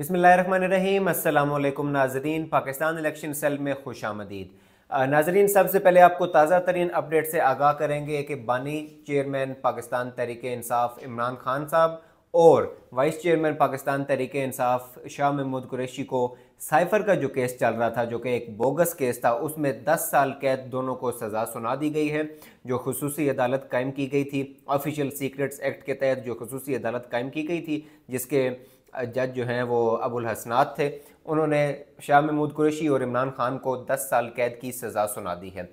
बसमीम अल्लाम नाजरीन पाकिस्तान इलेक्शन सेल में खुश आमदीद नाजरीन सबसे पहले आपको ताज़ा तरीन अपडेट से आगाह करेंगे कि बानी चेयरमैन पाकिस्तान तरीक इंसाफ इमरान खान साहब और वाइस चेयरमैन पाकिस्तान तरीक इंसाफ शाह महमूद कुरैशी को साइफर का जो केस चल रहा था जो कि एक बोगस केस था उसमें 10 साल कैद दोनों को सज़ा सुना दी गई है जो खसूसी अदालत कायम की गई थी ऑफिशियल सीक्रेट्स एक्ट के तहत जो खसूसी अदालत कायम की गई थी जिसके जज जो हैं वो अबुल हसनात थे उन्होंने शाह महमूद कुरैशी और इमरान खान को 10 साल कैद की सज़ा सुना दी है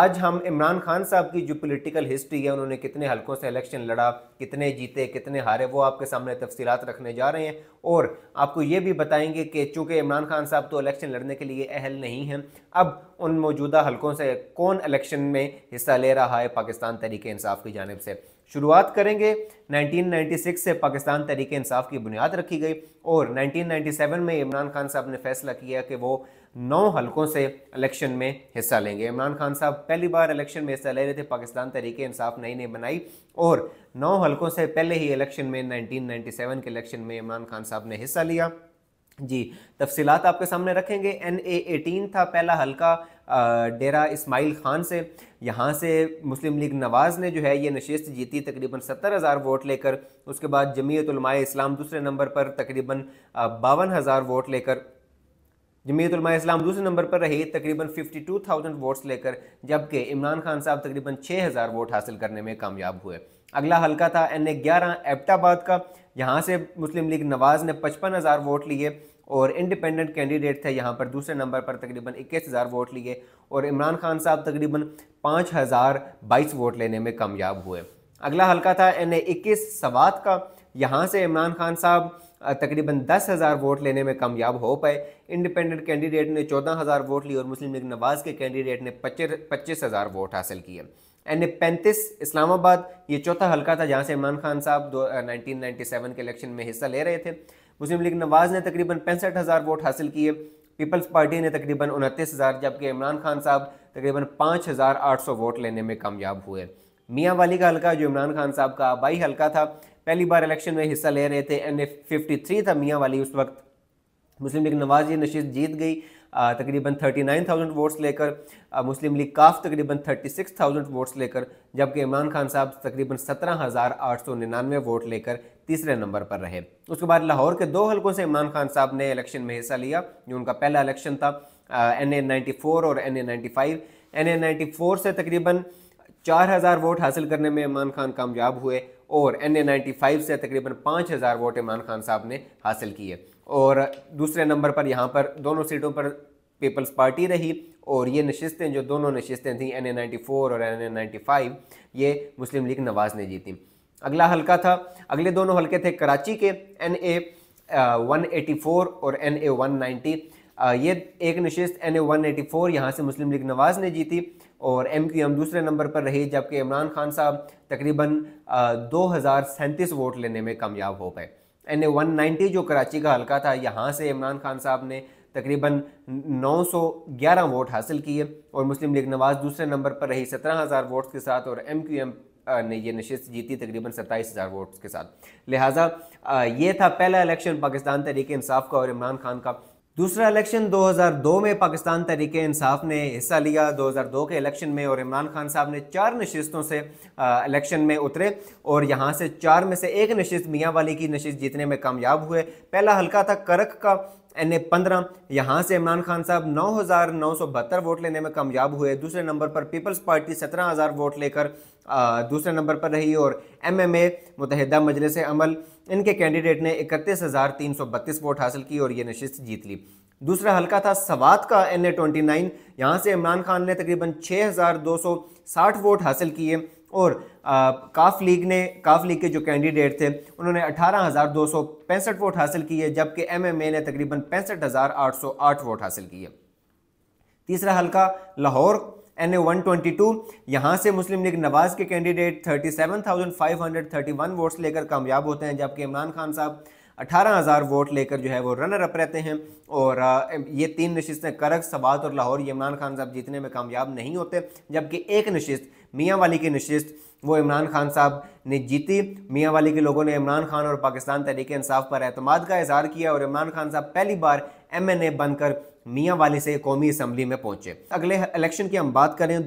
आज हम इमरान खान साहब की जो पॉलिटिकल हिस्ट्री है उन्होंने कितने हलकों से इलेक्शन लड़ा कितने जीते कितने हारे वो आपके सामने तफसीत रखने जा रहे हैं और आपको ये भी बताएंगे कि चूँकि इमरान खान साहब तो इलेक्शन लड़ने के लिए अहल नहीं हैं अब उन मौजूदा हलकों से कौन इलेक्शन में हिस्सा ले रहा है पाकिस्तान तरीके इंसाफ की जानब से शुरुआत करेंगे 1996 से पाकिस्तान तरीके इंसाफ की बुनियाद रखी गई और 1997 में इमरान खान साहब ने फैसला किया कि वो नौ हलकों से इलेक्शन में हिस्सा लेंगे इमरान खान साहब पहली बार इलेक्शन में हिस्सा ले रहे थे पाकिस्तान तरीके इंसाफ नई नई बनाई और नौ हलकों से पहले ही इलेक्शन में 1997 के इलेक्शन में इमरान खान साहब ने हिस्सा लिया जी तफसीत आपके सामने रखेंगे एन ए एटीन था पहला हल्का डेरा इस्माइल खान से यहाँ से मुस्लिम लीग नवाज़ ने जो है ये नशस्त जीती तकरीबन सत्तर हज़ार वोट लेकर उसके बाद जमीतलमाय इस्लाम दूसरे नंबर पर तकरीबन बावन हज़ार वोट लेकर जमीतलमाय इस्लाम दूसरे नंबर पर रही तकरीबन फिफ्टी टू थाउजेंड वोट्स लेकर जबकि इमरान खान साहब तकरीबन छः हज़ार वोट हासिल करने में कामयाब हुए अगला हल्का था एन ए ग्यारह एबटाबाद का यहाँ से मुस्लिम लीग नवाज़ ने पचपन हज़ार वोट लिए और इंडिपेंडेंट कैंडिडेट थे यहाँ पर दूसरे नंबर पर तकरीबन इक्कीस हज़ार वोट लिए और इमरान खान साहब तकरीबन पाँच हज़ार बाईस वोट लेने में कामयाब हुए अगला हल्का था एन ए इक्कीस सवात का यहाँ से इमरान खान साहब तकरीबन दस हज़ार वोट लेने में कामयाब हो पाए इंडिपेंडेंट कैंडिडेट ने चौदह हज़ार वोट लिए और मुस्लिम लीग नवाज़ के कैंडिडेट ने पच्चीस पच्चीस हज़ार वोट हासिल किए एंड पैंतीस इस्लामाबाद ये चौथा हल्का था जहाँ से इमरान खान साहब दो नाइनटीन के इलेक्शन में हिस्सा ले रहे थे मुस्लिम लीग नवाज ने तकरीबन पैंसठ हज़ार वोट हासिल किए पीपल्स पार्टी ने तकरीबन उनतीस हज़ार जबकि इमरान खान साहब तकरीबन पाँच हज़ार आठ सौ वोट लेने में कामयाब हुए मियाँ वाली का हल्का जो इमरान खान साहब का आबाई हल्का था पहली बार इलेक्शन में हिस्सा ले रहे थे एन ए फिफ्टी थ्री था मियाँ वाली उस वक्त मुस्लिम लीग नवाज ये नशीत जीत गई तकरीबन 39,000 वोट्स लेकर मुस्लिम लीग काफ तकरीबन 36,000 वोट्स लेकर जबकि इमरान खान साहब तकरीबन सत्रह हज़ार आठ सौ निन्यानवे वोट लेकर तीसरे नंबर पर रहे उसके बाद लाहौर के दो हलकों से इमरान खान साहब ने इलेक्शन में हिस्सा लिया जो उनका पहला इलेक्शन था एन ए फोर और N A ninety five N A ninety four से तकरीबन चार हज़ार वोट हासिल करने में इमरान खान कामयाब हुए और एन ए नाइन्टी फाइव से तकरीबन पाँच हज़ार वोट इमरान खान साहब ने हासिल किए और दूसरे नंबर पर यहाँ पर दोनों सीटों पर पीपल्स पार्टी रही और ये नशस्तें जो दोनों नशस्तें थीं एन ए फोर और एन ए नाइन्टी फाइव ये मुस्लिम लीग नवाज़ ने जीती अगला हल्का था अगले दोनों हल्के थे कराची के N A one eighty four और एन ए वन नाइन्टी ये एक नशस्त N A one eighty four यहाँ से मुस्लिम लीग नवाज़ ने जीती और एम क्यू एम दूसरे नंबर पर रही जबकि इमरान खान साहब तकरीबन uh, दो हज़ार सैंतीस वोट लेने में कामयाब हो गए एंड नाइन्टी जो कराची का हलका था यहाँ से इमरान खान साहब ने तकरीबन 911 वोट हासिल किए और मुस्लिम लीग नवाज दूसरे नंबर पर रही सत्रह हज़ार वोट्स के साथ और एम क्यू एम ने ये नशस्त जीती तकरीबन सत्ताईस हज़ार वोट्स के साथ लिहाजा ये था पहला इलेक्शन पाकिस्तान तरीके इंसाफ का और इमरान खान का दूसरा इलेक्शन 2002 में पाकिस्तान तहरीक इंसाफ ने हिस्सा लिया 2002 के इलेक्शन में और इमरान खान साहब ने चार नशस्तों से इलेक्शन में उतरे और यहाँ से चार में से एक नशस्त मियाँ वाली की नशस्त जीतने में कामयाब हुए पहला हल्का था करक का एन ए पंद्रह यहाँ से इमरान खान साहब नौ हज़ार नौ सौ बहत्तर वोट लेने में कामयाब हुए दूसरे नंबर पर पीपल्स पार्टी सत्रह हज़ार वोट लेकर दूसरे नंबर पर रही और एम एम ए मुतहदा मजलिस अमल इनके कैंडिडेट ने इकतीस हज़ार तीन सौ बत्तीस वोट हासिल की और ये नशस्त जीत ली दूसरा हल्का था सवात का एन ए ट्वेंटी नाइन यहाँ से इमरान खान ने तकरीबन छः हज़ार दो सौ साठ वोट हासिल किए और आ, काफ लीग ने काफ लीग के जो कैंडिडेट थे उन्होंने अठारह हज़ार दो सौ पैंसठ वोट हासिल किए जबकि एम एम ए ने तकरीबन पैंसठ हज़ार आठ सौ आठ वोट हासिल किए तीसरा हल्का Lahore N A one twenty two यहाँ से मुस्लिम लीग नवाज के candidate thirty seven thousand five hundred thirty one votes लेकर कामयाब होते हैं जबकि इमरान खान साहब अठारह हज़ार वोट लेकर जो है वो रनर अप रहते हैं और ये तीन नशस्तें करक सवात और लाहौर इमरान खान साहब जीतने में कामयाब नहीं होते जबकि एक नशस्त मियाँ वाली की नशस्त वो इमरान खान साहब ने जीती मियाँ वाली के लोगों ने इमरान खान और पाकिस्तान तहरीक इंसाफ पर अहतमाद का इजहार किया और इमरान खान साहब पहली बार एम एन ए बनकर मियाँ वाले से कौमी असम्बली में पहुंचे अगले इलेक्शन की हम बात करें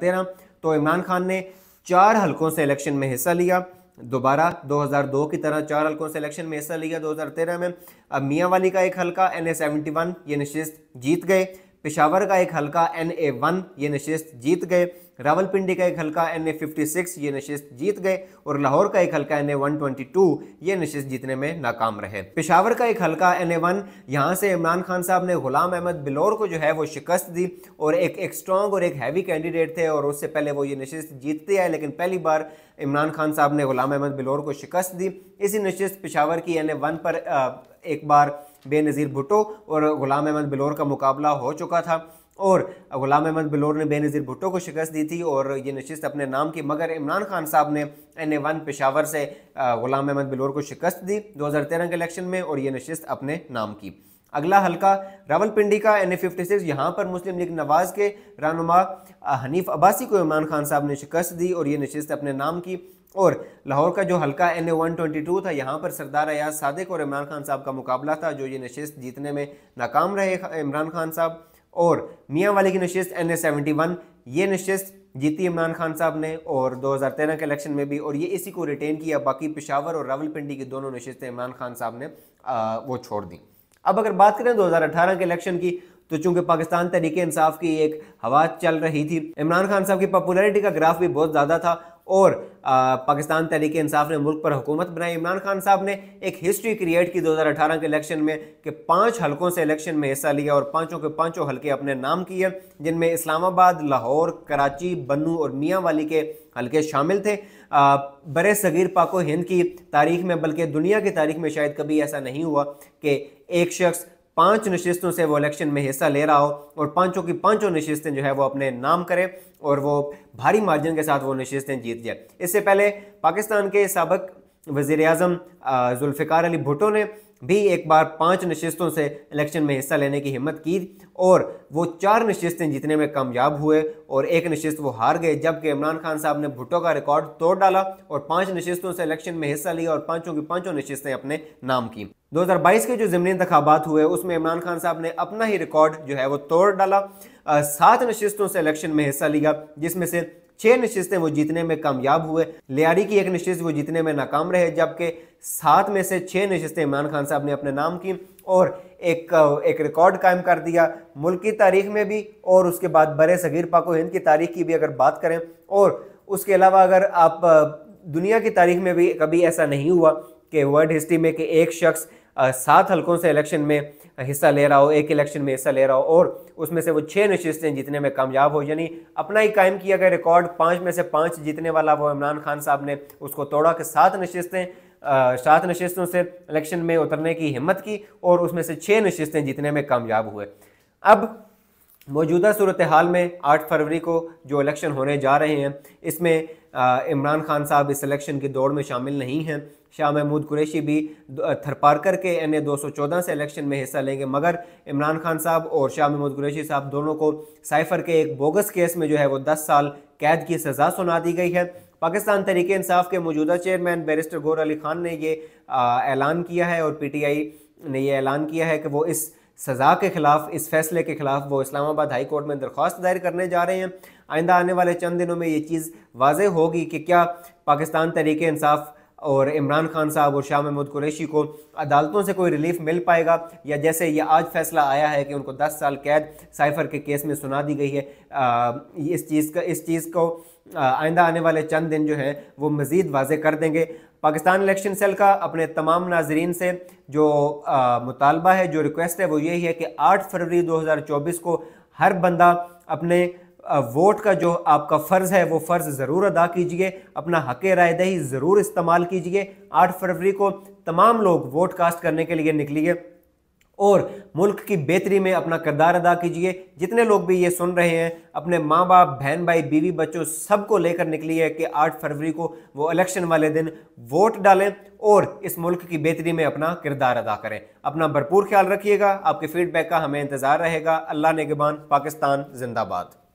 तेरह तो इमरान खान ने चार हलकों से इलेक्शन में हिस्सा लिया दोबारा 2002 की तरह चार हलकों से इलेक्शन में हिस्सा लिया 2013 में अब मियाँ वाली का एक हलका एन ए ये शिस्त जीत गए पिशावर का एक हल्का एन ए वन ये नशस्त जीत गए रावलपिंडी का एक हल्का एन ए फिफ्टी सिक्स ये नशस्त जीत गए और लाहौर का एक हल्का N A one twenty two ये नशस्त जीतने में नाकाम रहे पेशावर का एक हल्का एन ए वन यहाँ से इमरान खान साहब ने गुलाम अहमद बिलोर को जो है वो शिकस्त दी और एक एक स्ट्रॉन्ग और एक हैवी कैंडिडेट थे और उससे पहले वो ये नशस्त जीतते आए लेकिन पहली बार इमरान खान साहब ने गुलाम अहमद बिलोर को शिकस्त दी इसी नशस्त पेशावर की एन ए वन पर एक बार बेनज़ीर भुटो और ग़ुलाम अहमद बिलोर का मुकाबला हो चुका था और गुलाम अहमद बिलोर ने बेनज़ीर भुट्टो को शिकस्त दी थी और ये नशस्त अपने नाम की मगर इमरान खान साहब ने एन ए वन पेशावर से गुलाम अहमद बिलोर को शिकस्त दी 2013 के इलेक्शन में और ये नशस्त अपने नाम की अगला हल्का रावलपिंडी का एन ए फिफ्टी सिक्स यहाँ पर मुस्लिम लीग नवाज़ के रहनुमा हनीफ अब्बासी को इमरान खान साहब ने शिकस्त दी और ये नशस्त अपने नाम की और लाहौर का जो हल्का N A one twenty two था यहाँ पर सरदार अयाज सदक और इमरान खान साहब का मुकाबला था जो ये नशस्त जीतने में नाकाम रहे इमरान खान साहब और मियाँ वाली की नशस्त एन ए सेवेंटी वन ये नशस्त जीती इमरान खान साहब ने और 2013 के इलेक्शन में भी और ये इसी को रिटेन किया बाकी पिशावर और रावलपिंडी की दोनों नशस्तें इमरान खान साहब ने आ, वो छोड़ दी अब अगर बात करें 2018 के इलेक्शन की तो चूंकि पाकिस्तान तरीके इंसाफ की एक हवा चल रही थी इमरान खान साहब की पॉपुलैरिटी का ग्राफ भी बहुत ज़्यादा था और आ, पाकिस्तान तहरीक इंसाफ ने मुल्क पर हुकूमत बनाई इमरान खान साहब ने एक हिस्ट्री क्रिएट की 2018 के इलेक्शन में कि पांच हलकों से इलेक्शन में हिस्सा लिया और पांचों के पांचों हलके अपने नाम किए जिनमें इस्लामाबाद लाहौर कराची बन्नू और मियाँ वाली के हल्के शामिल थे बर सगीर पाको हिंद की तारीख में बल्कि दुनिया की तारीख में शायद कभी ऐसा नहीं हुआ कि एक शख्स पांच नशिस्तों से वो इलेक्शन में हिस्सा ले रहा हो और पांचों की पांचों नशिस्तें जो है वो अपने नाम करें और वो भारी मार्जिन के साथ वो नशिस्तें जीत जाए इससे पहले पाकिस्तान के सबक वज़ी अजम जुल्फ़िकार अली भुटो ने भी एक बार पांच नशस्तों से इलेक्शन में हिस्सा लेने की हिम्मत की और वो चार नशस्तें जीतने में कामयाब हुए और एक नशस्त वो हार गए जबकि इमरान खान साहब ने भुट्टो का रिकॉर्ड तोड़ डाला और पांच नशस्तों से इलेक्शन में हिस्सा लिया और पांचों की पांचों नशस्तें अपने नाम की 2022 के जो ज़मनी इंतबात हुए उसमें इमरान खान साहब ने अपना ही रिकॉर्ड जो है वो तोड़ डाला सात नशस्तों से इलेक्शन में हिस्सा लिया जिसमें से छह निश्चितें वो जीतने में कामयाब हुए लियारी की एक निश्चित वो जीतने में नाकाम रहे जबकि सात में से छह निश्चितें इमरान खान साहब ने अपने नाम की और एक एक रिकॉर्ड कायम कर दिया मुल्क की तारीख में भी और उसके बाद बरे सगीर पाको हिंद की तारीख की भी अगर बात करें और उसके अलावा अगर आप दुनिया की तारीख में भी कभी ऐसा नहीं हुआ कि वर्ल्ड हिस्ट्री में कि एक शख्स सात हलकों से इलेक्शन में हिस्सा ले रहा हो एक इलेक्शन में हिस्सा ले रहा हो और उसमें से वो छः नशस्तें जीतने में कामयाब हो यानी अपना ही कायम किया गया रिकॉर्ड पाँच में से पाँच जीतने वाला वो इमरान खान साहब ने उसको तोड़ा कि सात नशस्तें सात नशस्तों से इलेक्शन में उतरने की हिम्मत की और उसमें से छः नशस्तें जीतने में कामयाब हुए अब मौजूदा सूरत हाल में आठ फरवरी को जो इलेक्शन होने जा रहे हैं इसमें इमरान खान साहब इस इलेक्शन की दौड़ में शामिल नहीं हैं शाह महमूद कुरैशी भी थरपारकर के एन ए दो सौ चौदह से इलेक्शन में हिस्सा लेंगे मगर इमरान खान साहब और शाह महमूद कुरैशी साहब दोनों को साइफर के एक बोगस केस में जो है वो दस साल कैद की सज़ा सुना दी गई है पाकिस्तान तरीके इंसाफ के मौजूदा चेयरमैन बैरिस्टर गौर अली खान ने ये ऐलान किया है और पीटीआई ने यह ऐलान किया है कि वो इस सज़ा के ख़िलाफ़ इस फैसले के ख़िलाफ़ वो इस्लामाबाद हाई कोर्ट में दरख्वास्त दायर करने जा रहे हैं आइंदा आने वाले चंद दिनों में ये चीज़ वाज होगी कि क्या पाकिस्तान तरीके इंसाफ और इमरान खान साहब और शाह महमूद कुरैशी को अदालतों से कोई रिलीफ मिल पाएगा या जैसे ये आज फैसला आया है कि उनको 10 साल कैद साइफर के केस में सुना दी गई है आ, इस चीज़ का इस चीज़ को आइंदा आने वाले चंद दिन जो हैं वो मज़ीद वाजे कर देंगे पाकिस्तान इलेक्शन सेल का अपने तमाम नाजरीन से जो मुतालबा है जो रिक्वेस्ट है वो यही है कि आठ फरवरी दो को हर बंदा अपने वोट का जो आपका फ़र्ज़ है वो फ़र्ज़ ज़रूर अदा कीजिए अपना हक राय दही ज़रूर इस्तेमाल कीजिए आठ फरवरी को तमाम लोग वोट कास्ट करने के लिए निकलिए और मुल्क की बेहतरी में अपना किरदार अदा कीजिए जितने लोग भी ये सुन रहे हैं अपने माँ बाप बहन भाई बीवी बच्चों सबको लेकर निकली है कि 8 फरवरी को वो इलेक्शन वाले दिन वोट डालें और इस मुल्क की बेहतरी में अपना किरदार अदा करें अपना भरपूर ख्याल रखिएगा आपके फीडबैक का हमें इंतज़ार रहेगा अल्लाह नेगबान पाकिस्तान जिंदाबाद